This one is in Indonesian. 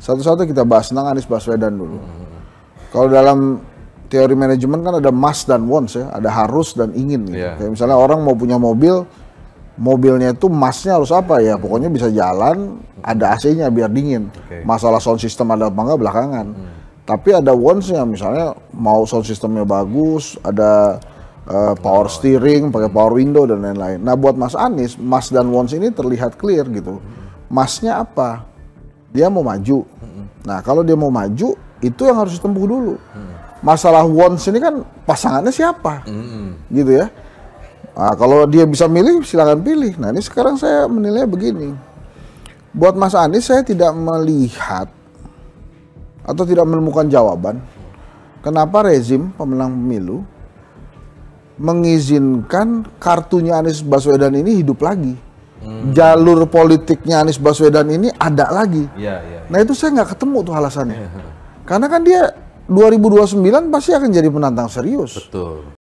Satu-satu kita bahas tentang Anies Baswedan dulu. Hmm. Kalau dalam teori manajemen kan ada must dan wants ya, ada harus dan ingin. Yeah. Kayak misalnya orang mau punya mobil, mobilnya itu masnya harus apa ya? Pokoknya bisa jalan, ada AC-nya biar dingin. Okay. Masalah sound system ada apa enggak belakangan. Hmm. Tapi ada wants-nya misalnya mau sound systemnya bagus, ada uh, power oh. steering, pakai power window dan lain-lain. Nah buat Mas Anies, mas dan wants ini terlihat clear gitu. Masnya apa? dia mau maju. Nah, kalau dia mau maju, itu yang harus ditempuh dulu. Masalah wants ini kan pasangannya siapa, gitu ya. Nah, kalau dia bisa milih, silahkan pilih. Nah, ini sekarang saya menilai begini. Buat Mas Anies, saya tidak melihat atau tidak menemukan jawaban kenapa rezim pemenang pemilu mengizinkan kartunya Anies Baswedan ini hidup lagi. Hmm. Jalur politiknya Anies Baswedan ini ada lagi. Ya, ya, ya. Nah itu saya nggak ketemu tuh alasannya. Ya. Karena kan dia 2029 pasti akan jadi penantang serius. Betul.